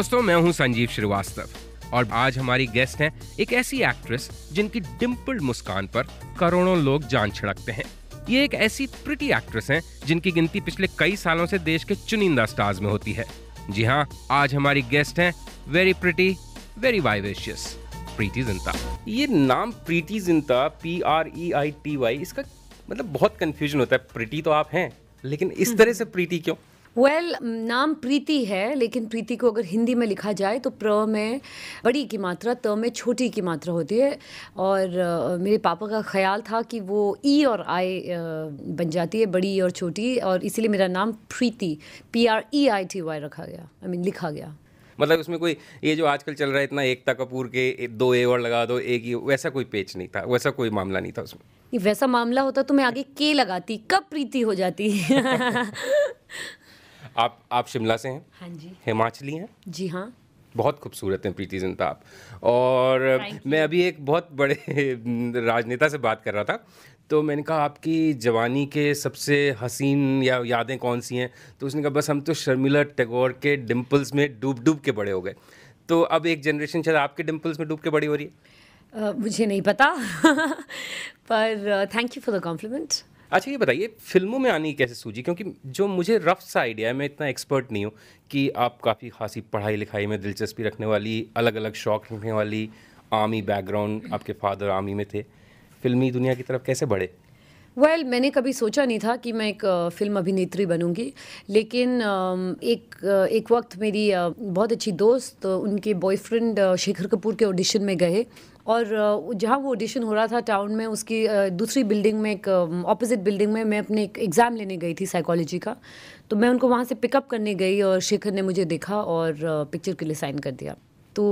दोस्तों मैं हूं संजीव श्रीवास्तव और आज हमारी गेस्ट हैं एक ऐसी एक्ट्रेस जिनकी डिम्पल्ड मुस्कान पर करोड़ों लोग जान छिड़कते हैं ये एक ऐसी प्रिटी एक्ट्रेस हैं जिनकी गिनती पिछले कई सालों से देश के चुनिंदा स्टार्स में होती है जी हाँ आज हमारी गेस्ट हैं very pretty very vivacious Preity Zinta ये नाम Preity Zinta P R E I T Y इसका मतलब बहुत कंफ्यूजन होता है प्रिटी तो आप हैं लेकिन इस हम्म। तरह से प्रीति क्यों वेल well, नाम प्रीति है लेकिन प्रीति को अगर हिंदी में लिखा जाए तो प्र में बड़ी की मात्रा त में छोटी की मात्रा होती है और मेरे पापा का ख्याल था कि वो ई और आई बन जाती है बड़ी और छोटी और इसीलिए मेरा नाम Preity P R E I T Y रखा गया आई I मीन mean, लिखा गया मतलब इसमें कोई ये जो आजकल चल रहा है इतना एकता कपूर के दो ए और लगा दो एक ही वैसा कोई पेच नहीं था वैसा कोई मामला नहीं था उसमें वैसा मामला होता तो मैं आगे के लगाती कब प्रीति हो जाती आप आप शिमला से हैं हाँ जी हिमाचली हैं जी हाँ बहुत खूबसूरत हैं प्रीति जिंता आप और मैं अभी एक बहुत बड़े राजनेता से बात कर रहा था तो मैंने कहा आपकी जवानी के सबसे हसीन या यादें कौन सी हैं तो उसने कहा बस हम तो शर्मिला टैगोर के डिम्पल्स में डूब डूब के बड़े हो गए तो अब एक जनरेशन शायद आपके डिम्पल्स में डूब के बड़ी हो रही है आ, मुझे नहीं पता पर thank you for the compliment अच्छा ये बताइए फिल्मों में आनी कैसे सूझी क्योंकि जो मुझे रफ सा आइडिया है मैं इतना एक्सपर्ट नहीं हूँ कि आप काफ़ी खासी पढ़ाई लिखाई में दिलचस्पी रखने वाली अलग अलग शौक रखने वाली आर्मी बैकग्राउंड आपके फादर आर्मी में थे फिल्मी दुनिया की तरफ कैसे बढ़े वेल well, मैंने कभी सोचा नहीं था कि मैं एक फ़िल्म अभिनेत्री बनूंगी लेकिन एक एक वक्त मेरी बहुत अच्छी दोस्त उनके बॉयफ्रेंड शेखर कपूर के ऑडिशन में गए और जहाँ वो ऑडिशन हो रहा था टाउन में उसकी दूसरी बिल्डिंग में एक ऑपोजिट बिल्डिंग में मैं अपने एक एग्ज़ाम लेने गई थी साइकोलॉजी का तो मैं उनको वहाँ से पिकअप करने गई और शेखर ने मुझे देखा और पिक्चर के लिए साइन कर दिया तो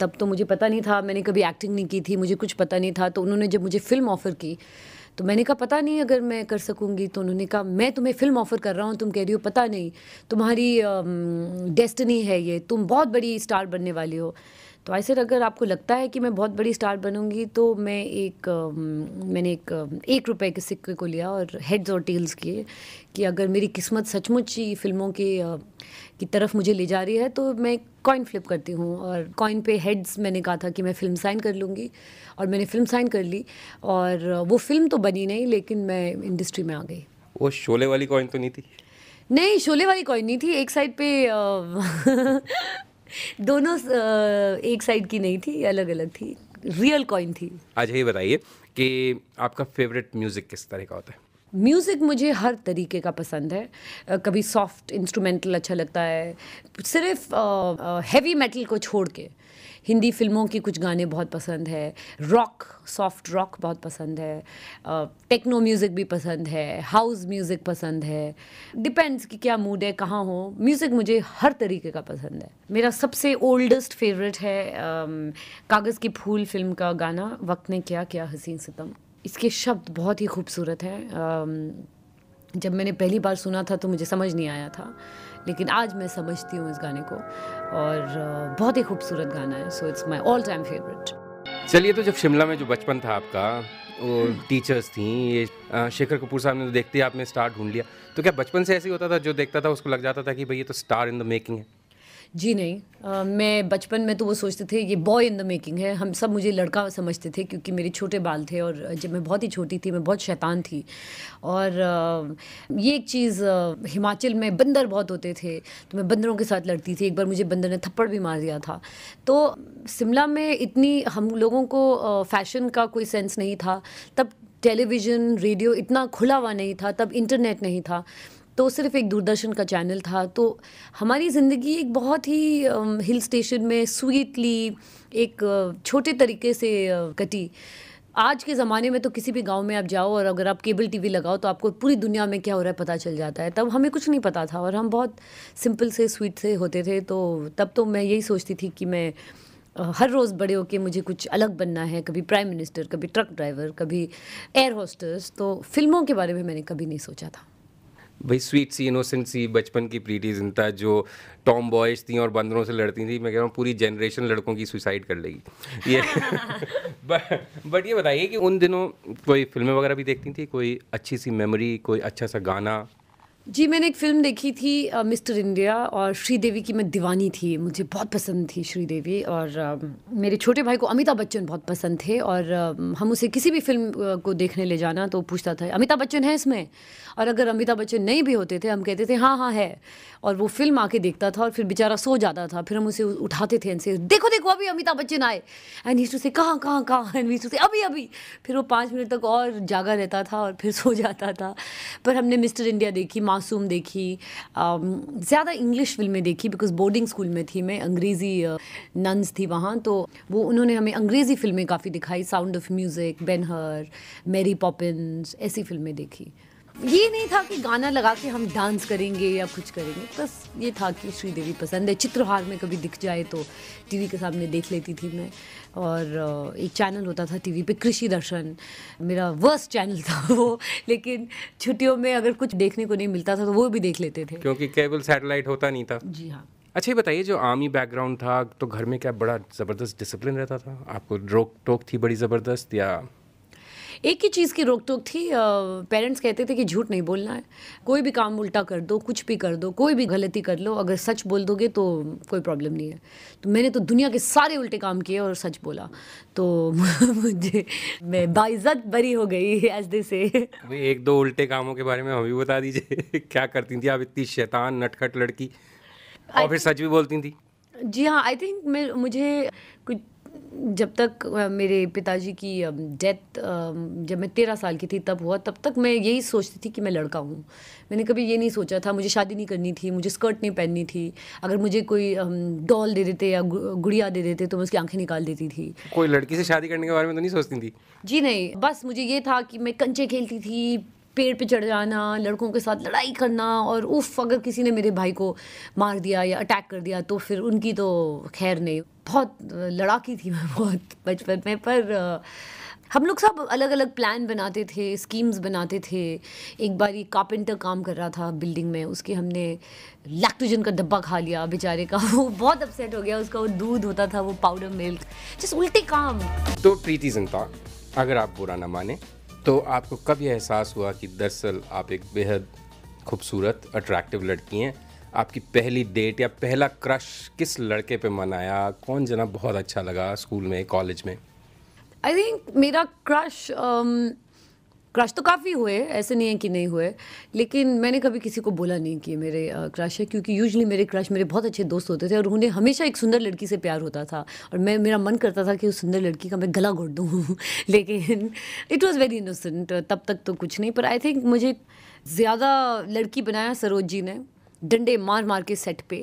तब तो मुझे पता नहीं था मैंने कभी एक्टिंग नहीं की थी मुझे कुछ पता नहीं था तो उन्होंने जब मुझे फ़िल्म ऑफ़र की तो मैंने कहा पता नहीं अगर मैं कर सकूँगी तो उन्होंने कहा मैं तुम्हें फ़िल्म ऑफ़र कर रहा हूँ तुम कह रही हो पता नहीं तुम्हारी डेस्टनी है ये तुम बहुत बड़ी स्टार बनने वाली हो तो आई सर अगर आपको लगता है कि मैं बहुत बड़ी स्टार बनूंगी तो मैं एक मैंने एक एक रुपए के सिक्के को लिया और हेड्स और टेल्स किए कि अगर मेरी किस्मत सचमुच ही फिल्मों के की तरफ मुझे ले जा रही है तो मैं कॉइन फ्लिप करती हूँ और कॉइन पे हेड्स मैंने कहा था कि मैं फ़िल्म साइन कर लूँगी और मैंने फ़िल्म साइन कर ली और वो फिल्म तो बनी नहीं लेकिन मैं इंडस्ट्री में आ गई वो शोले वाली कॉइन तो नहीं थी नहीं शोले वाली कॉइन नहीं थी एक साइड पे दोनों एक साइड की नहीं थी अलग अलग थी रियल कॉइन थी अच्छा ये बताइए कि आपका फेवरेट म्यूज़िक किस तरह का होता है म्यूज़िक मुझे हर तरीके का पसंद है कभी सॉफ्ट इंस्ट्रूमेंटल अच्छा लगता है सिर्फ हैवी मेटल को छोड़ के हिंदी फिल्मों के कुछ गाने बहुत पसंद है रॉक सॉफ्ट रॉक बहुत पसंद है टेक्नो म्यूज़िक भी पसंद है हाउस म्यूज़िक पसंद है डिपेंड्स कि क्या मूड है कहाँ हो म्यूज़िक मुझे हर तरीके का पसंद है मेरा सबसे ओल्डेस्ट फेवरेट है कागज़ की फूल फिल्म का गाना वक्त ने क्या क्या हसीन सितम इसके शब्द बहुत ही खूबसूरत हैं जब मैंने पहली बार सुना था तो मुझे समझ नहीं आया था लेकिन आज मैं समझती हूँ इस गाने को और बहुत ही खूबसूरत गाना है so it's my all time favourite चलिए तो जब शिमला में जो बचपन था आपका वो टीचर्स थी ये शेखर कपूर साहब ने तो देखते ही आपने स्टार ढूंढ लिया तो क्या बचपन से ऐसे ही होता था जो देखता था उसको लग जाता था कि भाई ये तो स्टार इन द मेकिंग है जी नहीं आ, मैं बचपन में तो वो सोचते थे ये बॉय इन द मेकिंग है हम सब मुझे लड़का समझते थे क्योंकि मेरे छोटे बाल थे और जब मैं बहुत ही छोटी थी मैं बहुत शैतान थी और आ, ये एक चीज़ हिमाचल में बंदर बहुत होते थे तो मैं बंदरों के साथ लड़ती थी एक बार मुझे बंदर ने थप्पड़ भी मार दिया था तो शिमला में इतनी हम लोगों को फैशन का कोई सेंस नहीं था तब टेलीविज़न रेडियो इतना खुला हुआ नहीं था तब इंटरनेट नहीं था तो सिर्फ एक दूरदर्शन का चैनल था तो हमारी ज़िंदगी एक बहुत ही हिल स्टेशन में स्वीटली एक छोटे तरीके से कटी आज के ज़माने में तो किसी भी गांव में आप जाओ और अगर आप केबल टीवी लगाओ तो आपको पूरी दुनिया में क्या हो रहा है पता चल जाता है तब हमें कुछ नहीं पता था और हम बहुत सिंपल से स्वीट से होते थे तो तब तो मैं यही सोचती थी कि मैं हर रोज़ बड़े होके मुझे कुछ अलग बनना है कभी प्राइम मिनिस्टर कभी ट्रक ड्राइवर कभी एयर होस्टर्स तो फिल्मों के बारे में मैंने कभी नहीं सोचा था भाई स्वीट सी इनोसेंट सी बचपन की प्रीति जिनता जो टॉम बॉयज थी और बंदरों से लड़ती थी मैं कह रहा हूँ पूरी जनरेशन लड़कों की सुसाइड कर लेगी ये बट ये बताइए कि उन दिनों कोई फिल्में वगैरह भी देखती थी कोई अच्छी सी मेमोरी कोई अच्छा सा गाना जी मैंने एक फ़िल्म देखी थी मिस्टर इंडिया और श्रीदेवी की मैं दीवानी थी मुझे बहुत पसंद थी श्रीदेवी और आ, मेरे छोटे भाई को अमिताभ बच्चन बहुत पसंद थे और आ, हम उसे किसी भी फिल्म को देखने ले जाना तो पूछता था अमिताभ बच्चन है इसमें और अगर अमिताभ बच्चन नहीं भी होते थे हम कहते थे हाँ हाँ है और वो फिल्म आके देखता था और फिर बेचारा सो जाता था फिर हम उसे उठाते थे इनसे देखो देखो अभी अमिताभ बच्चन आए एंड हीसू से कहाँ कहाँ कहाँ एंड वीसू से अभी अभी फिर वो पाँच मिनट तक और जागा रहता था और फिर सो जाता था पर हमने मिस्टर इंडिया देखी मासूम देखी ज़्यादा इंग्लिश फिल्में देखी बिकॉज बोर्डिंग स्कूल में थी मैं अंग्रेज़ी नन्स थी वहाँ तो वो उन्होंने हमें अंग्रेज़ी फिल्में काफ़ी दिखाई साउंड ऑफ म्यूज़िक बेनहर मेरी पॉपिन्स ऐसी फिल्में देखी ये नहीं था कि गाना लगा के हम डांस करेंगे या कुछ करेंगे बस ये था कि श्रीदेवी पसंद है चित्रहार में कभी दिख जाए तो टीवी के सामने देख लेती थी मैं और एक चैनल होता था टीवी पे कृषि दर्शन मेरा वर्स्ट चैनल था वो लेकिन छुट्टियों में अगर कुछ देखने को नहीं मिलता था तो वो भी देख लेते थे क्योंकि केबल सैटेलाइट होता नहीं था जी हाँ अच्छा ये बताइए जो आर्मी बैकग्राउंड था तो घर में क्या बड़ा ज़बरदस्त डिसिप्लिन रहता था आपको रोक टोक थी बड़ी ज़बरदस्त या एक ही चीज़ की रोक टोक थी पेरेंट्स कहते थे कि झूठ नहीं बोलना है कोई भी काम उल्टा कर दो कुछ भी कर दो कोई भी गलती कर लो अगर सच बोल दोगे तो कोई प्रॉब्लम नहीं है तो मैंने तो दुनिया के सारे उल्टे काम किए और सच बोला तो मुझे मैं बाइज्जत बरी हो गई एज दे से एक दो उल्टे कामों के बारे में हम भी बता दीजिए क्या करती थी आप इतनी शैतान नटखट लड़की और फिर सच भी बोलती थी जी हाँ आई थिंक मैं मुझे कुछ जब तक मेरे पिताजी की डेथ जब मैं तेरह साल की थी तब हुआ तब तक मैं यही सोचती थी कि मैं लड़का हूँ मैंने कभी ये नहीं सोचा था मुझे शादी नहीं करनी थी मुझे स्कर्ट नहीं पहननी थी अगर मुझे कोई डॉल दे देते या गुड़िया दे देते तो मैं उसकी आंखें निकाल देती थी कोई लड़की से शादी करने के बारे में तो नहीं सोचती थी जी नहीं बस मुझे ये था कि मैं कंचे खेलती थी पेड़ पे चढ़ जाना लड़कों के साथ लड़ाई करना और उफ अगर किसी ने मेरे भाई को मार दिया या अटैक कर दिया तो फिर उनकी तो खैर नहीं बहुत लड़ाकी थी मैं बहुत बचपन में पर हम लोग सब अलग अलग प्लान बनाते थे स्कीम्स बनाते थे एक बार ये कारपेंटर काम कर रहा था बिल्डिंग में उसके हमने लैक्टोजन का डब्बा खा लिया बेचारे का वो बहुत अपसेट हो गया उसका वो दूध होता था वो पाउडर मिल्क जिस उल्टे काम तो प्रीति जनता अगर आप बुरा ना माने तो आपको कब यह एहसास हुआ कि दरअसल आप एक बेहद खूबसूरत अट्रैक्टिव लड़की हैं आपकी पहली डेट या पहला क्रश किस लड़के पे मनाया कौन जना बहुत अच्छा लगा स्कूल में कॉलेज में आई थिंक मेरा क्रश um, क्रश तो काफ़ी हुए ऐसे नहीं है कि नहीं हुए लेकिन मैंने कभी किसी को बोला नहीं कि मेरे क्रश है क्योंकि यूजली मेरे क्रश मेरे बहुत अच्छे दोस्त होते थे और उन्हें हमेशा एक सुंदर लड़की से प्यार होता था और मैं मेरा मन करता था कि उस सुंदर लड़की का मैं गला घोट दूँ लेकिन इट वॉज़ वेरी इनोसेंट तब तक तो कुछ नहीं पर आई थिंक मुझे ज़्यादा लड़की बनाया सरोज जी ने डंडे मार मार के सेट पे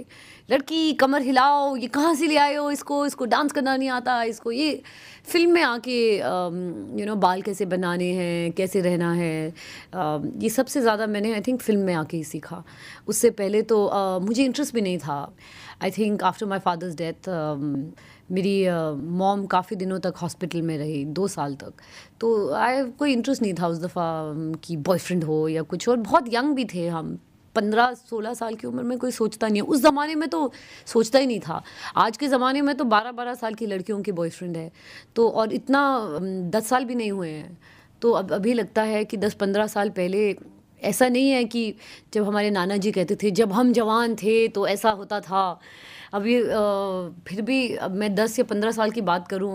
लड़की कमर हिलाओ ये कहाँ से ले आए हो इसको इसको डांस करना नहीं आता इसको ये फिल्म में आके यू um, नो बाल कैसे बनाने हैं कैसे रहना है आ, um, ये सबसे ज़्यादा मैंने आई थिंक फिल्म में आके ही सीखा उससे पहले तो आ, uh, मुझे इंटरेस्ट भी नहीं था I think after my father's death मेरी मॉम uh, काफ़ी दिनों तक हॉस्पिटल में रही दो साल तक तो आई कोई इंटरेस्ट नहीं था उस दफ़ा um, कि बॉयफ्रेंड हो या कुछ और बहुत यंग भी थे हम पंद्रह सोलह साल की उम्र में कोई सोचता नहीं है उस ज़माने में तो सोचता ही नहीं था आज के ज़माने में तो बारह बारह साल की लड़कियों के बॉयफ्रेंड है तो और इतना दस साल भी नहीं हुए हैं तो अब अभी लगता है कि दस पंद्रह साल पहले ऐसा नहीं है कि जब हमारे नाना जी कहते थे जब हम जवान थे तो ऐसा होता था अभी फिर भी अब मैं दस या पंद्रह साल की बात करूँ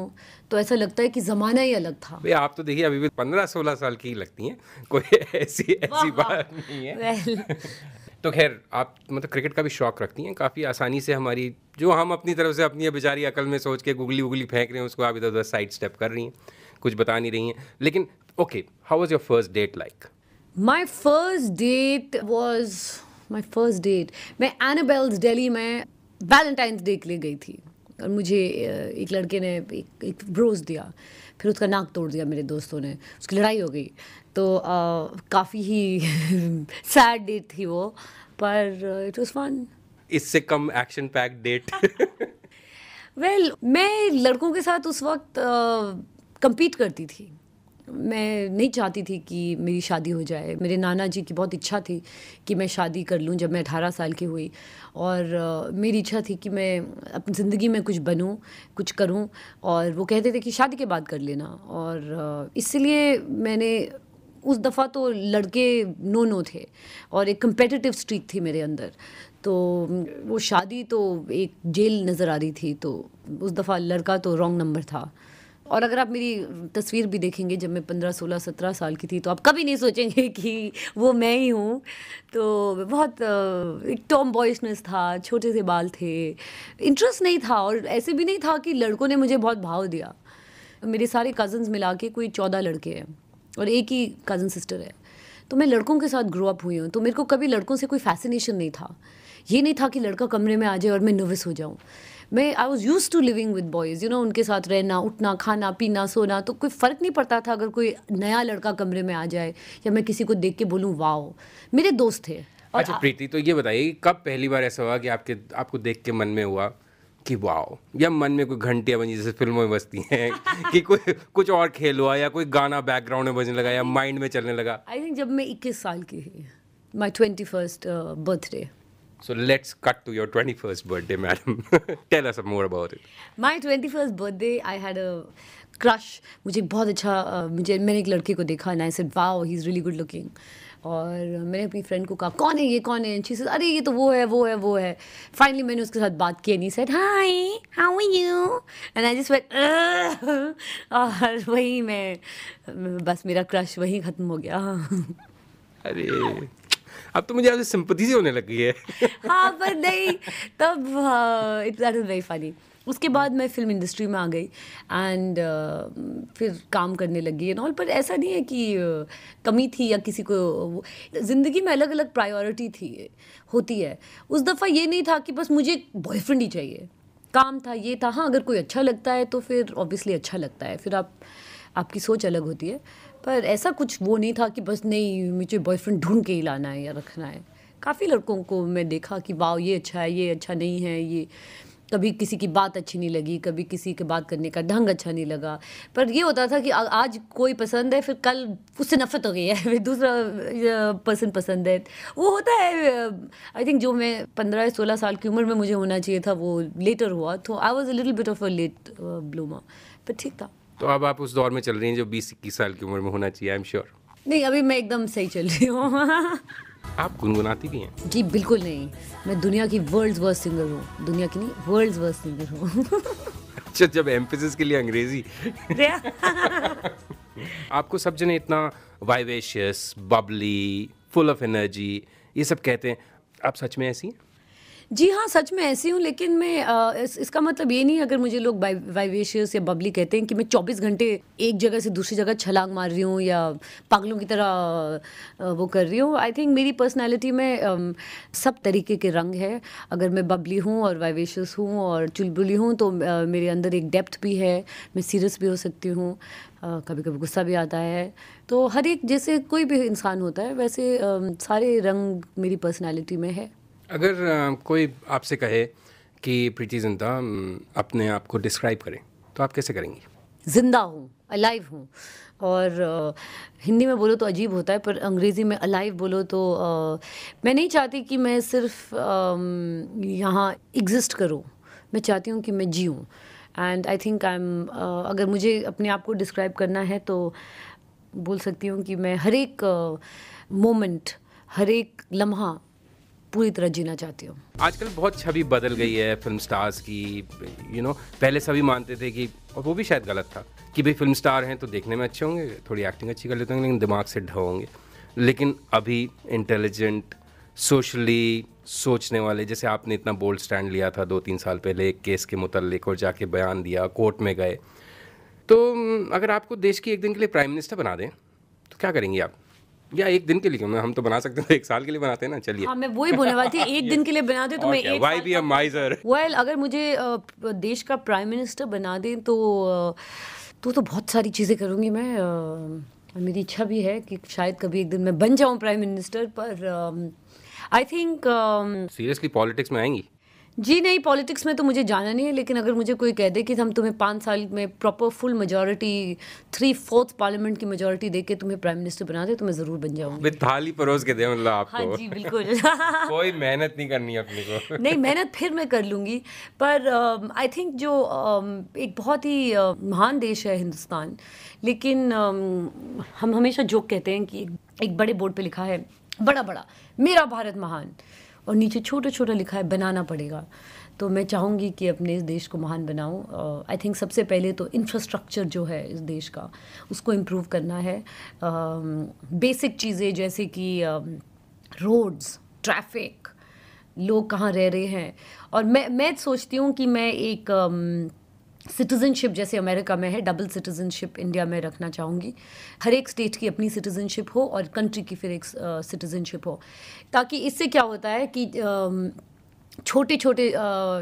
तो ऐसा लगता है कि ज़माना ही अलग था भैया आप तो देखिए अभी भी पंद्रह सोलह साल की लगती हैं कोई ऐसी ऐसी बात नहीं है तो खैर आप मतलब क्रिकेट का भी शौक रखती हैं काफ़ी आसानी से हमारी जो हम अपनी तरफ से अपनी बेचारी अकल में सोच के गुगली उगली फेंक रहे हैं उसको आप इधर उधर साइड स्टेप कर रही हैं कुछ बता नहीं रही हैं लेकिन okay how was your first date like my first date was my first date मैं एनाबेल्स डेली में वैलेंटाइंस डे के लिए गई थी और मुझे एक लड़के ने एक, एक ब्रोज दिया फिर उसका नाक तोड़ दिया मेरे दोस्तों ने उसकी लड़ाई हो गई तो काफ़ी ही सैड डेट थी वो पर इट वॉज फन इससे कम एक्शन पैक डेट वेल मैं लड़कों के साथ उस वक्त कंपीट करती थी मैं नहीं चाहती थी कि मेरी शादी हो जाए मेरे नाना जी की बहुत इच्छा थी कि मैं शादी कर लूँ जब मैं अठारह साल की हुई और मेरी इच्छा थी कि मैं अपनी ज़िंदगी में कुछ बनूँ कुछ करूँ और वो कहते थे कि शादी के बाद कर लेना और इसलिए मैंने उस दफ़ा तो लड़के नो नो थे और एक कंपेटिटिव स्ट्रीक थी मेरे अंदर तो वो शादी तो एक जेल नज़र आ रही थी तो उस दफ़ा लड़का तो रॉन्ग नंबर था और अगर आप मेरी तस्वीर भी देखेंगे जब मैं पंद्रह सोलह सत्रह साल की थी तो आप कभी नहीं सोचेंगे कि वो मैं ही हूँ तो बहुत एक टॉम बॉयसनेस था छोटे से बाल थे इंटरेस्ट नहीं था और ऐसे भी नहीं था कि लड़कों ने मुझे बहुत भाव दिया मेरे सारे कज़न्स मिला के कोई चौदह लड़के हैं और एक ही कज़न सिस्टर है तो मैं लड़कों के साथ ग्रो अप हुई हूँ तो मेरे को कभी लड़कों से कोई फैसिनेशन नहीं था ये नहीं था कि लड़का कमरे में आ जाए और मैं नर्वस हो जाऊँ मैं I was use to living with boys you know उनके साथ रहना उठना खाना पीना सोना तो कोई फ़र्क नहीं पड़ता था अगर कोई नया लड़का कमरे में आ जाए या मैं किसी को देख के बोलूँ वाओ मेरे दोस्त थे अच्छा प्रीति तो ये बताइए कब पहली बार ऐसा हुआ कि आपके आपको देख के मन में हुआ कि वाओ या मन में कोई घंटियाँ बनी जैसे फिल्मों में बजती हैं कि कोई कुछ और खेल हुआ या कोई गाना बैकग्राउंड में बजने लगा या माइंड में चलने लगा आई थिंक जब मैं इक्कीस साल की थी my twenty first birthday So let's cut to your 21st birthday, madam. Tell us more about it. My 21st birthday, I had a crush. मुझे बहुत अच्छा मुझे मैंने एक लड़के को देखा and I said wow he is really good और मैंने अपनी फ्रेंड को कहा कौन है ये कौन है अच्छी से अरे ये तो वो है वो है वो है फाइनली मैंने उसके साथ बात की नहीं set hi how are you and I just wait और वही मैं बस मेरा क्रश वही ख़त्म हो गया अरे अब तो मुझे आपसे सिंपथी सी होने लगी है हाँ पर नहीं तब it that is very funny उसके बाद मैं फिल्म इंडस्ट्री में आ गई एंड uh, फिर काम करने लगी एंड ऑल पर ऐसा नहीं है कि uh, कमी थी या किसी को ज़िंदगी में अलग अलग प्रायोरिटी थी होती है उस दफ़ा ये नहीं था कि बस मुझे एक बॉयफ्रेंड ही चाहिए काम था ये था हाँ अगर कोई अच्छा लगता है तो फिर ऑब्वियसली अच्छा लगता है फिर आप आपकी सोच अलग होती है पर ऐसा कुछ वो नहीं था कि बस नहीं मुझे बॉयफ्रेंड ढूंढ के ही लाना है या रखना है काफ़ी लड़कों को मैं देखा कि वाह ये अच्छा है ये अच्छा नहीं है ये कभी किसी की बात अच्छी नहीं लगी कभी किसी के बात करने का ढंग अच्छा नहीं लगा पर ये होता था कि आ, आज कोई पसंद है फिर कल उससे नफरत हो गई है फिर दूसरा पर्सन पसंद है वो होता है आई थिंक जो मैं पंद्रह सोलह साल की उम्र में मुझे होना चाहिए था वो लेटर हुआ तो I was a little bit of a late ब्लूमा पर ठीक था तो अब आप उस दौर में चल रही हैं जो बीस इक्कीस साल की उम्र में होना चाहिए आई एम श्योर नहीं अभी मैं एकदम सही चल रही हूँ आप गुनगुनाती भी हैं जी बिल्कुल नहीं मैं दुनिया की वर्ल्ड्स वर्स्ट सिंगर हूँ दुनिया की नहीं वर्ल्ड्स वर्स्ट सिंगर हूँ अच्छा जब एम्फेसिस के लिए अंग्रेजी आपको सब जने इतना vivacious bubbly full of energy ये सब कहते हैं आप सच में ऐसी हैं जी हाँ सच में ऐसी हूँ लेकिन मैं आ, इस, इसका मतलब ये नहीं अगर मुझे लोग वाइवेशियस या बबली कहते हैं कि मैं 24 घंटे एक जगह से दूसरी जगह छलांग मार रही हूँ या पागलों की तरह वो कर रही हूँ आई थिंक मेरी पर्सनैलिटी में सब तरीके के रंग है अगर मैं बबली हूँ और वाइवेशियस हूँ और चुलबुली हूँ तो मेरे अंदर एक डेप्थ भी है मैं सीरियस भी हो सकती हूँ कभी कभी गुस्सा भी आता है तो हर एक जैसे कोई भी इंसान होता है वैसे सारे रंग मेरी पर्सनैलिटी में है अगर कोई आपसे कहे कि प्रीति जिंदा अपने आप को डिस्क्राइब करें तो आप कैसे करेंगी जिंदा हूँ अलाइव हूँ और हिंदी में बोलो तो अजीब होता है पर अंग्रेज़ी में अलाइव बोलो तो आ, मैं नहीं चाहती कि मैं सिर्फ यहाँ एग्जिस्ट करूँ मैं चाहती हूँ कि मैं जीऊँ and I think I am अगर मुझे अपने आप को डिस्क्राइब करना है तो बोल सकती हूँ कि मैं हर एक मोमेंट हर एक लम्हा पूरी तरह जीना चाहती हूँ आजकल बहुत छवि बदल गई है फिल्म स्टार्स की यू नो पहले सभी मानते थे कि और वो भी शायद गलत था कि भाई फिल्म स्टार हैं तो देखने में अच्छे होंगे थोड़ी एक्टिंग अच्छी कर लेते होंगे लेकिन दिमाग से ढोंगे होंगे लेकिन अभी इंटेलिजेंट सोशली सोचने वाले जैसे आपने इतना बोल्ड स्टैंड लिया था दो तीन साल पहले एक केस के मुतलक और जाके बयान दिया कोर्ट में गए तो अगर आपको देश की एक दिन के लिए प्राइम मिनिस्टर बना दें तो क्या करेंगी आप या एक दिन के लिए क्यों हम तो बना सकते हैं एक साल के लिए बनाते हैं ना चलिए हाँ मैं वही बोलने वाली थी एक दिन के लिए बना दे तो मैं एक वाई बी माइजर वेल अगर मुझे देश का प्राइम मिनिस्टर बना दें तो तो तो बहुत सारी चीज़ें करूँगी मैं और मेरी इच्छा भी है कि शायद कभी एक दिन मैं बन जाऊँ प्राइम मिनिस्टर पर आई थिंक सीरियसली पॉलिटिक्स में आएंगी जी नहीं पॉलिटिक्स में तो मुझे जाना नहीं है लेकिन अगर मुझे कोई कह दे कि हम तुम्हें पाँच साल में proper full majority three fourth parliament की मेजोरिटी दे के तुम्हें प्राइम मिनिस्टर बना दे तो मैं ज़रूर बन जाऊंगी थाली परोस के दे मतलब आपको हाँ जी बिल्कुल कोई मेहनत नहीं करनी अपने को नहीं मेहनत फिर मैं कर लूँगी पर आई uh, थिंक जो uh, एक बहुत ही uh, महान देश है हिंदुस्तान लेकिन um, हम हमेशा जोक कहते हैं कि एक बड़े बोर्ड पर लिखा है बड़ा बड़ा मेरा भारत महान और नीचे छोटा छोटा लिखा है बनाना पड़ेगा तो मैं चाहूँगी कि अपने इस देश को महान बनाऊँ आई थिंक सबसे पहले तो इंफ्रास्ट्रक्चर जो है इस देश का उसको इम्प्रूव करना है बेसिक चीज़ें जैसे कि रोड्स ट्रैफिक लोग कहाँ रह रहे हैं और मैं मैं सोचती हूँ कि मैं एक सिटीज़नशिप जैसे अमेरिका में है डबल सिटीज़नशिप इंडिया में रखना चाहूँगी हर एक स्टेट की अपनी सिटीज़नशिप हो और कंट्री की फिर एक सिटीज़नशिप हो ताकि इससे क्या होता है कि छोटे छोटे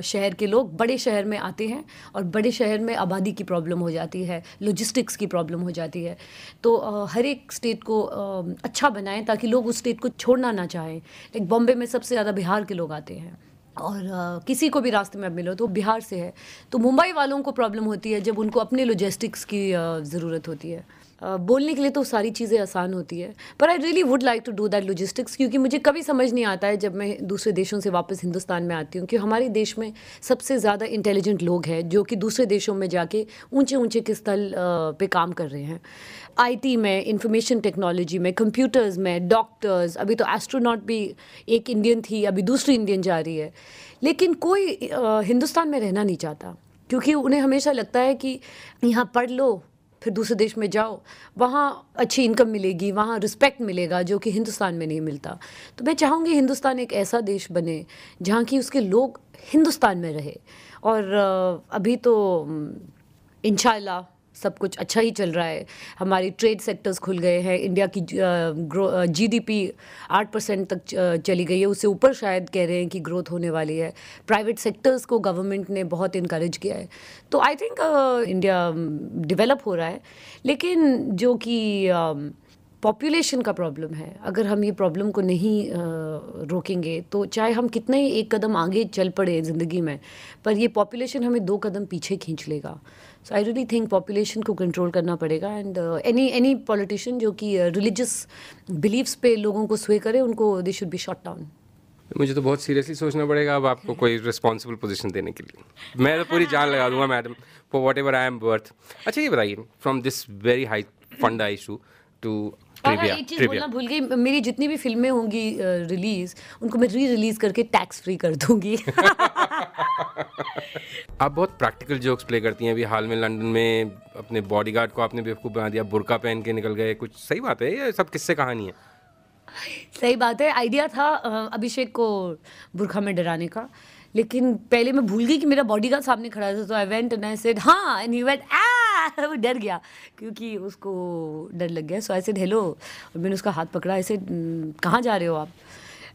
शहर के लोग बड़े शहर में आते हैं और बड़े शहर में आबादी की प्रॉब्लम हो जाती है लॉजिस्टिक्स की प्रॉब्लम हो जाती है तो हर एक स्टेट को अच्छा बनाएं ताकि लोग उस स्टेट को छोड़ना ना चाहें लाइक बॉम्बे में सबसे ज़्यादा बिहार के लोग आते हैं और आ, किसी को भी रास्ते में अब मिलो तो बिहार से है तो मुंबई वालों को प्रॉब्लम होती है जब उनको अपने लॉजिस्टिक्स की ज़रूरत होती है बोलने के लिए तो सारी चीज़ें आसान होती है पर I really would like to do that logistics क्योंकि मुझे कभी समझ नहीं आता है जब मैं दूसरे देशों से वापस हिंदुस्तान में आती हूँ कि हमारे देश में सबसे ज़्यादा इंटेलिजेंट लोग हैं जो कि दूसरे देशों में जाके ऊंचे ऊंचे के स्थल पे काम कर रहे हैं आईटी में इंफॉर्मेशन टेक्नोलॉजी में कंप्यूटर्स में डॉक्टर्स अभी तो एस्ट्रोनॉट भी एक इंडियन थी अभी दूसरी इंडियन जा रही है लेकिन कोई हिंदुस्तान में रहना नहीं चाहता क्योंकि उन्हें हमेशा लगता है कि यहाँ पढ़ लो फिर दूसरे देश में जाओ वहाँ अच्छी इनकम मिलेगी वहाँ रिस्पेक्ट मिलेगा जो कि हिंदुस्तान में नहीं मिलता तो मैं चाहूँगी हिंदुस्तान एक ऐसा देश बने जहाँ की उसके लोग हिंदुस्तान में रहे और अभी तो इन सब कुछ अच्छा ही चल रहा है हमारी ट्रेड सेक्टर्स खुल गए हैं इंडिया की ग्रो पी आठ परसेंट तक चली गई है उससे ऊपर शायद कह रहे हैं कि ग्रोथ होने वाली है प्राइवेट सेक्टर्स को गवर्नमेंट ने बहुत इनक्रेज किया है तो आई थिंक इंडिया डिवेलप हो रहा है लेकिन जो कि पॉपुलेशन का प्रॉब्लम है अगर हम ये प्रॉब्लम को नहीं रोकेंगे तो चाहे हम कितना ही एक कदम आगे चल पड़े ज़िंदगी में पर ये पॉपुलेशन हमें दो कदम पीछे खींच लेगा so I really think population को कंट्रोल करना पड़ेगा एंड एनी एनी पॉलिटिशियन जो कि रिलीजियस बिलीव्स पे लोगों को स्वे करे उनको they should be shot down मुझे तो बहुत सीरियसली सोचना पड़ेगा अब आपको कोई रिस्पॉन्सिबल पोजिशन देने के लिए मैं तो पूरी जान लगा दूंगा madam for whatever I am worth अच्छा ये बताइए फ्रॉम दिस वेरी हाई फंडा इशू टू और एक चीज़ बोलना भूल गई मेरी जितनी भी फिल्में होंगी रिलीज उनको मैं री रिलीज करके टैक्स फ्री कर दूंगी आप बहुत प्रैक्टिकल जोक्स प्ले करती हैं अभी हाल में लंदन में अपने बॉडीगार्ड को आपने बेवकूफ़ बना दिया बुरका पहन के निकल गए कुछ सही बात है ये सब किससे कहानी है सही बात है आइडिया था अभिषेक को बुरखा में डराने का लेकिन पहले मैं भूल गई कि मेरा बॉडी गार्ड सामने खड़ा था तो I went and I said हाँ एंड यू वेंट वो डर गया क्योंकि उसको डर लग गया सो आई सेड हेलो और मैंने उसका हाथ पकड़ा ऐसे कहाँ जा रहे हो आप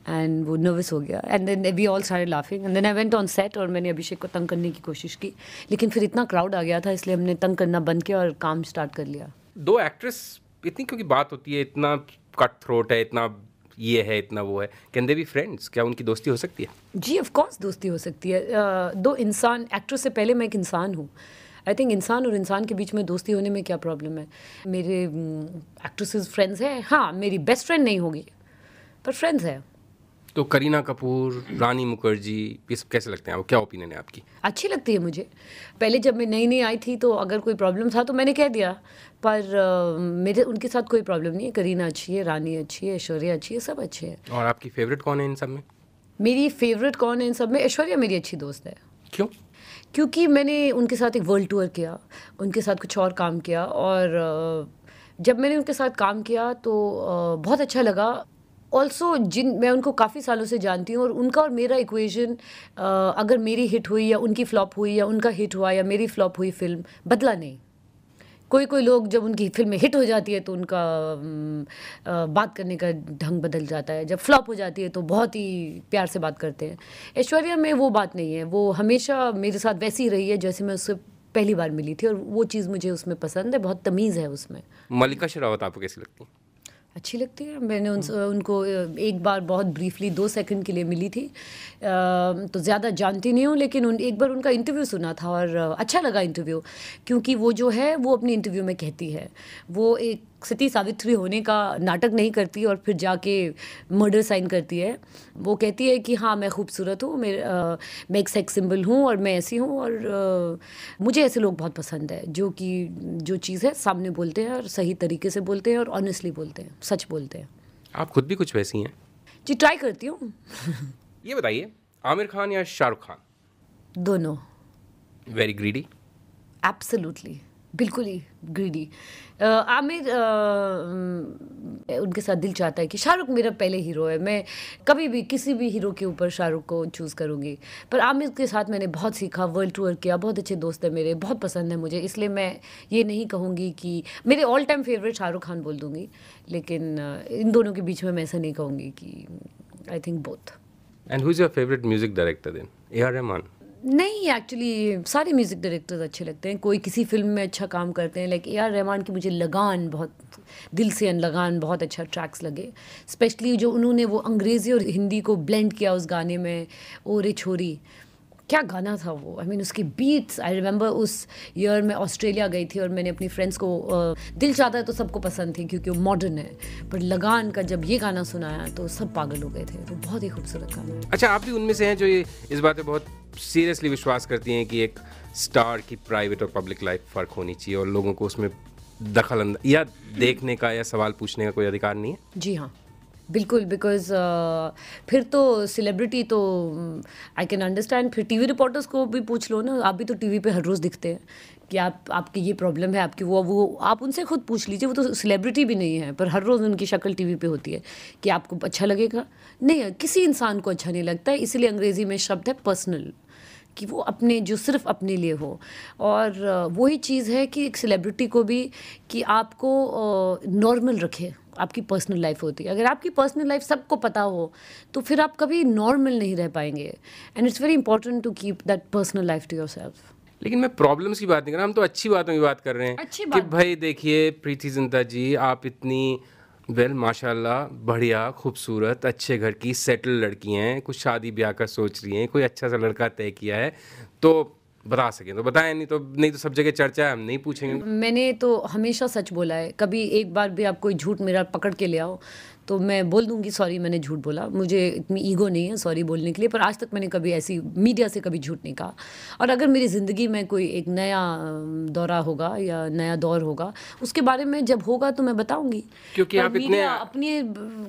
एंड वो नर्वस हो गया एंड देन वी ऑल सारे laughing and then I went on set और मैंने अभिषेक को तंग करने की कोशिश की लेकिन फिर इतना क्राउड आ गया था इसलिए हमने तंग करना बंद किया और काम स्टार्ट कर लिया दो एक्ट्रेस इतनी क्योंकि बात होती है इतना कट थ्रोट है इतना ये है इतना वो है कैन दे बी फ्रेंड्स क्या उनकी दोस्ती हो सकती है जी ऑफ कोर्स दोस्ती हो सकती है uh, दो इंसान एक्ट्रेस से पहले मैं एक इंसान हूँ आई थिंक इंसान और इंसान के बीच में दोस्ती होने में क्या प्रॉब्लम है मेरे एक्ट्रेसेस फ्रेंड्स हैं हाँ मेरी बेस्ट फ्रेंड नहीं होगी पर फ्रेंड्स हैं तो करीना कपूर रानी मुखर्जी ये सब कैसे लगते हैं आपको क्या ओपिनियन है आपकी अच्छी लगती है मुझे पहले जब मैं नई नई आई थी तो अगर कोई प्रॉब्लम था तो मैंने कह दिया पर uh, मेरे उनके साथ कोई प्रॉब्लम नहीं है करीना अच्छी है रानी अच्छी है ऐश्वर्या अच्छी है सब अच्छे हैं और आपकी फेवरेट कौन है इन सब में मेरी फेवरेट कौन है इन सब में ऐश्वर्या मेरी अच्छी दोस्त है क्यों क्योंकि मैंने उनके साथ एक वर्ल्ड टूर किया उनके साथ कुछ और काम किया और जब मैंने उनके साथ काम किया तो बहुत अच्छा लगा ऑल्सो जिन मैं उनको काफ़ी सालों से जानती हूँ और उनका और मेरा इक्वेशन अगर मेरी हिट हुई या उनकी फ्लॉप हुई या उनका हिट हुआ या मेरी फ्लॉप हुई फिल्म बदला नहीं कोई कोई लोग जब उनकी फिल्में हिट हो जाती है तो उनका आ, बात करने का ढंग बदल जाता है जब फ्लॉप हो जाती है तो बहुत ही प्यार से बात करते हैं ऐश्वर्या में वो बात नहीं है वो हमेशा मेरे साथ वैसी ही रही है जैसे मैं उससे पहली बार मिली थी और वो चीज़ मुझे उसमें पसंद है बहुत तमीज़ है उसमें मलिका शरावत आपको कैसी लगती है अच्छी लगती है मैंने उन, उनको एक बार बहुत ब्रीफली दो सेकंड के लिए मिली थी तो ज़्यादा जानती नहीं हूँ लेकिन उन एक बार उनका इंटरव्यू सुना था और अच्छा लगा इंटरव्यू क्योंकि वो जो है वो अपने इंटरव्यू में कहती है वो एक सती सावित्री होने का नाटक नहीं करती और फिर जाके मर्डर साइन करती है वो कहती है कि हाँ मैं खूबसूरत हूँ मैं आ, मैं एक सेक्स सिंबल हूँ और मैं ऐसी हूँ और आ, मुझे ऐसे लोग बहुत पसंद है जो कि जो चीज़ है सामने बोलते हैं और सही तरीके से बोलते हैं और ऑनेस्टली बोलते हैं सच बोलते हैं आप खुद भी कुछ वैसी हैं जी ट्राई करती हूँ ये बताइए आमिर खान या शाहरुख खान दोनों वेरी ग्रीडी एब्सोल्युटली बिल्कुल ही ग्रीडी आमिर उनके साथ दिल चाहता है कि शाहरुख मेरा पहले हीरो है मैं कभी भी किसी भी हीरो के ऊपर शाहरुख को चूज़ करूँगी पर आमिर के साथ मैंने बहुत सीखा वर्ल्ड टूर किया बहुत अच्छे दोस्त है मेरे बहुत पसंद है मुझे इसलिए मैं ये नहीं कहूँगी कि मेरे all time favourite Shahrukh Khan बोल दूँगी लेकिन इन दोनों के बीच में मैं ऐसा नहीं कहूँगी कि I think both and who is your favourite music director in A R Rahman नहीं एक्चुअली सारे म्यूज़िक डायरेक्टर्स अच्छे लगते हैं कोई किसी फिल्म में अच्छा काम करते हैं लाइक ए आर रहमान की मुझे लगान बहुत दिल से लगान बहुत अच्छा ट्रैक्स लगे स्पेशली जो उन्होंने वो अंग्रेज़ी और हिंदी को ब्लेंड किया उस गाने में ओ रे छोरी क्या गाना था वो आई I मीन mean, उसकी बीट्स आई रिमेंबर उस ईयर में ऑस्ट्रेलिया गई थी और मैंने अपनी फ्रेंड्स को दिल चाहता है तो सबको पसंद थी क्योंकि वो मॉडर्न है पर लगान का जब ये गाना सुनाया तो सब पागल हो गए थे तो बहुत ही खूबसूरत गाना अच्छा आप भी उनमें से हैं जो ये इस बात पर बहुत सीरियसली विश्वास करती हैं कि एक स्टार की प्राइवेट और पब्लिक लाइफ फ़र्क होनी चाहिए और लोगों को उसमें दखल या देखने का या सवाल पूछने का कोई अधिकार नहीं है जी हाँ बिल्कुल बिकॉज uh, फिर तो सेलिब्रिटी तो आई कैन अंडरस्टैंड फिर टीवी रिपोर्टर्स को भी पूछ लो ना आप भी तो टीवी पे हर रोज़ दिखते हैं कि आप आपकी ये प्रॉब्लम है आपकी वो वो आप उनसे खुद पूछ लीजिए वो तो सेलिब्रिटी भी नहीं है पर हर रोज़ उनकी शक्ल टीवी पे होती है कि आपको अच्छा लगेगा नहीं किसी इंसान को अच्छा नहीं लगता है इसीलिए अंग्रेज़ी में शब्द है पर्सनल कि वो अपने जो सिर्फ अपने लिए हो और uh, वही चीज़ है कि एक सेलिब्रिटी को भी कि आपको नॉर्मल uh, रखे आपकी पर्सनल लाइफ होती है अगर आपकी पर्सनल लाइफ सबको पता हो तो फिर आप कभी नॉर्मल नहीं रह पाएंगे and it's very important to keep that personal life to yourself लेकिन मैं प्रॉब्लम्स की बात नहीं कर रहा हम तो अच्छी बातों की बात कर रहे हैं अच्छी बात कि भाई देखिए प्रीति जिंदा जी आप इतनी वेल well, माशाल्लाह बढ़िया खूबसूरत अच्छे घर की सेटल लड़की हैं कुछ शादी ब्याह का सोच रही हैं कोई अच्छा सा लड़का तय किया है तो बता सकें तो बताएं नहीं तो नहीं तो सब जगह चर्चा है हम नहीं पूछेंगे मैंने तो हमेशा सच बोला है कभी एक बार भी आप कोई झूठ मेरा पकड़ के ले आओ तो मैं बोल दूंगी सॉरी मैंने झूठ बोला मुझे इतनी ईगो नहीं है सॉरी बोलने के लिए पर आज तक मैंने कभी ऐसी मीडिया से कभी झूठ नहीं कहा और अगर मेरी ज़िंदगी में कोई एक नया दौरा होगा या नया दौर होगा उसके बारे में जब होगा तो मैं बताऊँगी क्योंकि आप इतने अपनी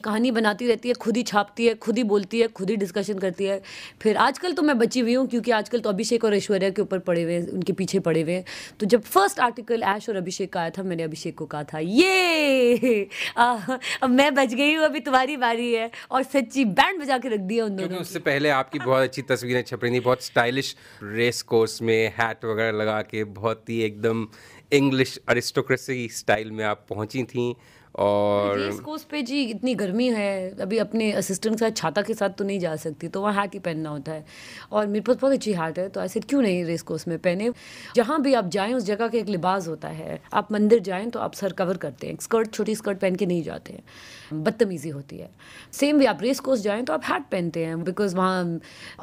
कहानी बनाती रहती है खुद ही छापती है खुद ही बोलती है खुद ही डिस्कशन करती है फिर आजकल तो मैं बची हुई हूँ क्योंकि आजकल तो अभिषेक और ऐश्वर्या के ऊपर पड़े हुए उनके पीछे पड़े हुए तो जब फर्स्ट आर्टिकल ऐश और अभिषेक का आया था मैंने अभिषेक को कहा था ये अब मैं बच गई नहीं हुआ अभी तुम्हारी बारी है और सच्ची बैंड बजा के रख दिया उन दोनों उससे पहले आपकी बहुत अच्छी तस्वीरें छप रही थी बहुत स्टाइलिश रेस कोर्स में हैट वगैरह लगा के बहुत ही एकदम इंग्लिश अरिस्टोक्रेसी स्टाइल में आप पहुंची थी और रेस कोर्स पे जी इतनी गर्मी है अभी अपने असिस्टेंट के साथ छाता के साथ तो नहीं जा सकती तो वहाँ हैट ही पहनना होता है और मेरे पास बहुत अच्छी हैट है तो ऐसे क्यों नहीं रेस कोर्स में पहने जहाँ भी आप जाएँ उस जगह का एक लिबास होता है आप मंदिर जाएँ तो आप सर कवर करते हैं स्कर्ट छोटी स्कर्ट पहन के नहीं जाते हैं बदतमीज़ी होती है सेम वे आप रेस कोर्स जाएँ तो आप हैट पहनते हैं बिकॉज वहाँ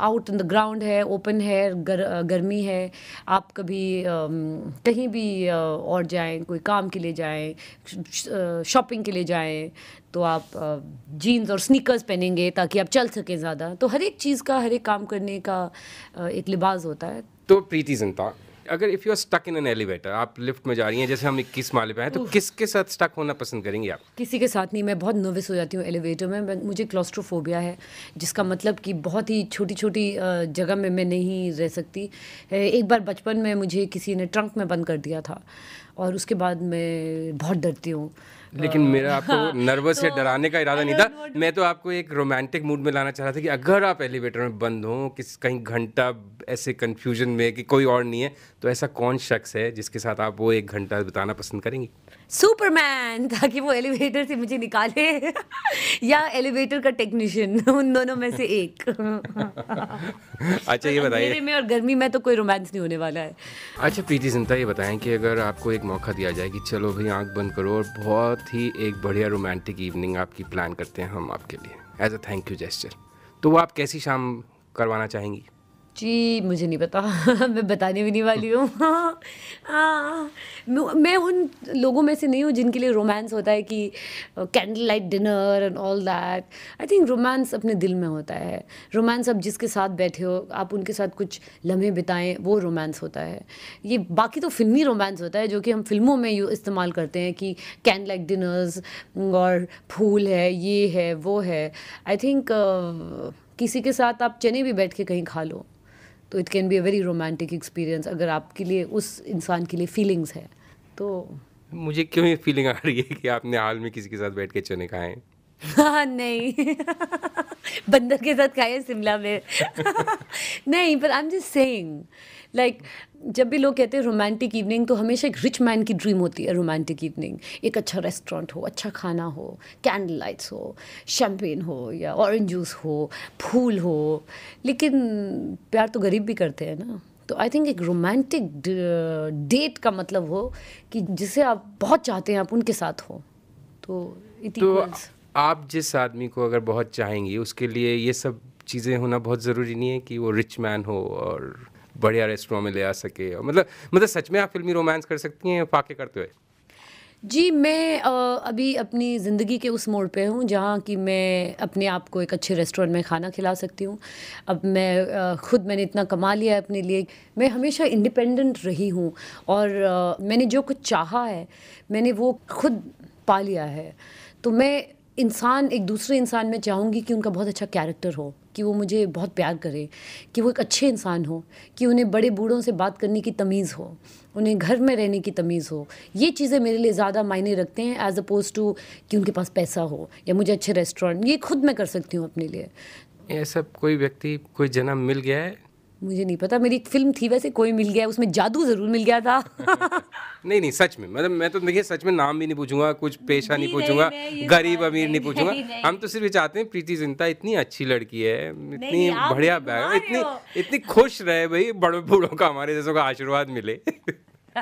आउट इन द ग्राउंड है ओपन है गर, गर्मी है आप कभी um, कहीं भी uh, और जाएँ कोई काम के लिए जाएँ शॉपिंग uh, के लिए जाएँ तो आप जीन्स uh, और स्नीकर्स पहनेंगे ताकि आप चल सकें ज़्यादा तो हर एक चीज़ का हर एक काम करने का एक लिबास होता है तो प्रीति जनता अगर if you are stuck in an elevator आप लिफ्ट में जा रही हैं जैसे हम इक्कीस माले पे हैं तो किसके साथ स्टक होना पसंद करेंगे आप किसी के साथ नहीं मैं बहुत नर्वस हो जाती हूँ एलिवेटर में मुझे क्लॉस्ट्रोफोबिया है जिसका मतलब कि बहुत ही छोटी छोटी जगह में मैं नहीं रह सकती एक बार बचपन में मुझे किसी ने ट्रंक में बंद कर दिया था और उसके बाद मैं बहुत डरती हूँ लेकिन तो- मेरा आपको नर्वस या तो डराने का इरादा नहीं था मैं तो आपको एक रोमांटिक मूड में लाना चाह रहा था कि अगर आप एलिवेटर में बंद हों किस कहीं घंटा ऐसे कंफ्यूजन में कि कोई और नहीं है तो ऐसा कौन शख्स है जिसके साथ आप वो एक घंटा बिताना पसंद करेंगी सुपरमैन ताकि वो एलिवेटर से मुझे निकाले या एलिवेटर का टेक्नीशियन उन दोनों में से एक अच्छा ये बताइए में और गर्मी में तो कोई रोमांस नहीं होने वाला है अच्छा प्रीति जिंता ये बताएं कि अगर आपको एक मौका दिया जाए कि चलो भाई आंख बंद करो और बहुत ही एक बढ़िया रोमांटिक इवनिंग आपकी प्लान करते हैं हम आपके लिए as a thank you gesture तो वो आप कैसी शाम करवाना चाहेंगी जी मुझे नहीं पता मैं बताने भी नहीं वाली हूँ हाँ। मैं उन लोगों में से नहीं हूँ जिनके लिए रोमांस होता है कि candle light dinner and all that I think romance अपने दिल में होता है रोमांस आप जिसके साथ बैठे हो आप उनके साथ कुछ लम्हे बिताएं वो रोमांस होता है ये बाकी तो फिल्मी रोमांस होता है जो कि हम फिल्मों में यू इस्तेमाल करते हैं कि कैंडल लाइट डिनर्स और फूल है ये है वो है आई थिंक किसी के साथ आप चने भी बैठ के कहीं खा लो तो it can be a very romantic experience अगर आपके लिए उस इंसान के लिए फीलिंग्स है तो मुझे क्यों ये फीलिंग आ रही है कि आपने हाल में किसी के साथ बैठ के चने खाए हाँ नहीं बंदर के साथ खाए शिमला में नहीं पर I am just saying like जब भी लोग कहते हैं रोमांटिक इवनिंग तो हमेशा एक रिच मैन की ड्रीम होती है रोमांटिक इवनिंग एक अच्छा रेस्टोरेंट हो अच्छा खाना हो कैंडल लाइट्स हो शैम्पेन हो या ऑरेंज जूस हो फूल हो लेकिन प्यार तो गरीब भी करते हैं ना तो आई थिंक एक रोमांटिक डेट का मतलब हो कि जिसे आप बहुत चाहते हैं आप उनके साथ हो तो तो आप जिस आदमी को अगर बहुत चाहेंगी उसके लिए ये सब चीज़ें होना बहुत ज़रूरी नहीं है कि वो रिच मैन हो और बढ़िया रेस्टोरों में ले आ सके और मतलब मतलब सच में आप फिल्मी रोमांस कर सकती हैं फाके करते हुए जी मैं अभी अपनी ज़िंदगी के उस मोड़ पे हूँ जहाँ कि मैं अपने आप को एक अच्छे रेस्टोरेंट में खाना खिला सकती हूँ अब मैं ख़ुद मैंने इतना कमा लिया है अपने लिए मैं हमेशा इंडिपेंडेंट रही हूँ और मैंने जो कुछ चाहा है मैंने वो खुद पा लिया है तो मैं इंसान एक दूसरे इंसान में चाहूँगी कि उनका बहुत अच्छा कैरेक्टर हो कि वो मुझे बहुत प्यार करे कि वो एक अच्छे इंसान हो कि उन्हें बड़े बूढ़ों से बात करने की तमीज़ हो उन्हें घर में रहने की तमीज़ हो ये चीज़ें मेरे लिए ज़्यादा मायने रखते हैं एज़ अपोज टू कि उनके पास पैसा हो या मुझे अच्छे रेस्टोरेंट ये खुद मैं कर सकती हूँ अपने लिए ऐसा कोई व्यक्ति कोई जन्म मिल गया है मुझे नहीं पता मेरी एक फिल्म थी वैसे कोई मिल गया उसमें जादू जरूर मिल गया था नहीं नहीं सच में मतलब मैं तो देखिए सच में नाम भी नहीं पूछूंगा कुछ पेशा नहीं, पूछूंगा गरीब अमीर नहीं पूछूंगा हम तो सिर्फ ये चाहते हैं प्रीति जिंता इतनी अच्छी लड़की है इतनी बढ़िया बैग इतनी इतनी खुश रहे भाई बड़े बूढ़ों का हमारे जैसों का आशीर्वाद मिले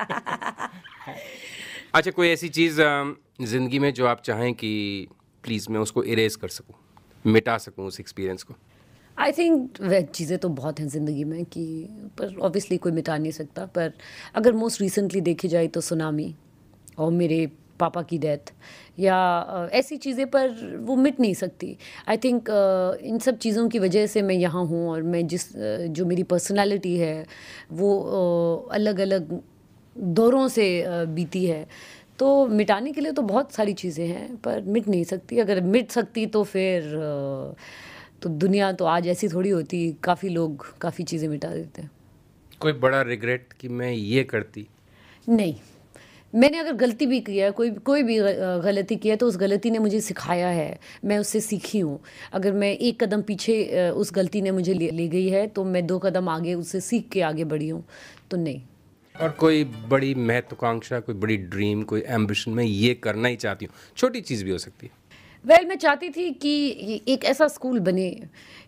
अच्छा कोई ऐसी चीज़ ज़िंदगी में जो आप चाहें कि प्लीज़ मैं उसको इरेज कर सकूँ मिटा सकूँ उस एक्सपीरियंस को आई थिंक वह चीज़ें तो बहुत हैं ज़िंदगी में कि पर ऑब्वियसली कोई मिटा नहीं सकता पर अगर मोस्ट रिसेंटली देखी जाए तो सुनामी और मेरे पापा की डेथ या ऐसी चीज़ें पर वो मिट नहीं सकती आई थिंक इन सब चीज़ों की वजह से मैं यहाँ हूँ और मैं जिस जो मेरी पर्सनालिटी है वो अलग अलग दौरों से बीती है तो मिटाने के लिए तो बहुत सारी चीज़ें हैं पर मिट नहीं सकती अगर मिट सकती तो फिर तो दुनिया तो आज ऐसी थोड़ी होती काफ़ी लोग काफ़ी चीज़ें मिटा देते हैं कोई बड़ा रिग्रेट कि मैं ये करती नहीं मैंने अगर गलती भी किया कोई कोई भी गलती की है तो उस गलती ने मुझे सिखाया है मैं उससे सीखी हूँ अगर मैं एक कदम पीछे उस गलती ने मुझे ले, ले गई है तो मैं दो कदम आगे उससे सीख के आगे बढ़ी हूँ तो नहीं और कोई बड़ी महत्वाकांक्षा कोई बड़ी ड्रीम कोई एम्बिशन मैं ये करना ही चाहती हूँ छोटी चीज़ भी हो सकती है वेल well, मैं चाहती थी कि एक ऐसा स्कूल बने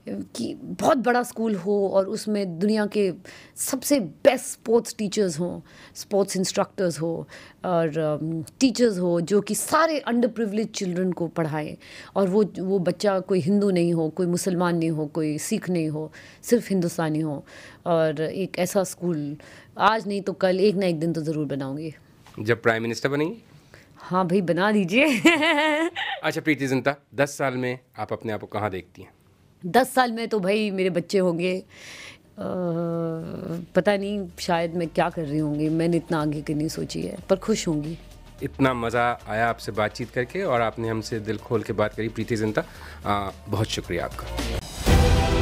कि बहुत बड़ा स्कूल हो और उसमें दुनिया के सबसे बेस्ट स्पोर्ट्स टीचर्स हों स्पोर्ट्स इंस्ट्रक्टर्स हो और टीचर्स um, हो जो कि सारे अंडर प्रिवलेज चिल्ड्रन को पढ़ाएं और वो वो बच्चा कोई हिंदू नहीं हो कोई मुसलमान नहीं हो कोई सिख नहीं हो सिर्फ हिंदुस्तानी हो और एक ऐसा स्कूल आज नहीं तो कल एक ना एक दिन तो ज़रूर बनाऊँगी जब प्राइम मिनिस्टर बनेंगी हाँ भाई बना दीजिए अच्छा प्रीति जिंता दस साल में आप अपने आप को कहाँ देखती हैं दस साल में तो भाई मेरे बच्चे होंगे पता नहीं शायद मैं क्या कर रही होंगी मैंने इतना आगे की नहीं सोची है पर खुश होंगी इतना मज़ा आया आपसे बातचीत करके और आपने हमसे दिल खोल के बात करी प्रीति जिंता बहुत शुक्रिया आपका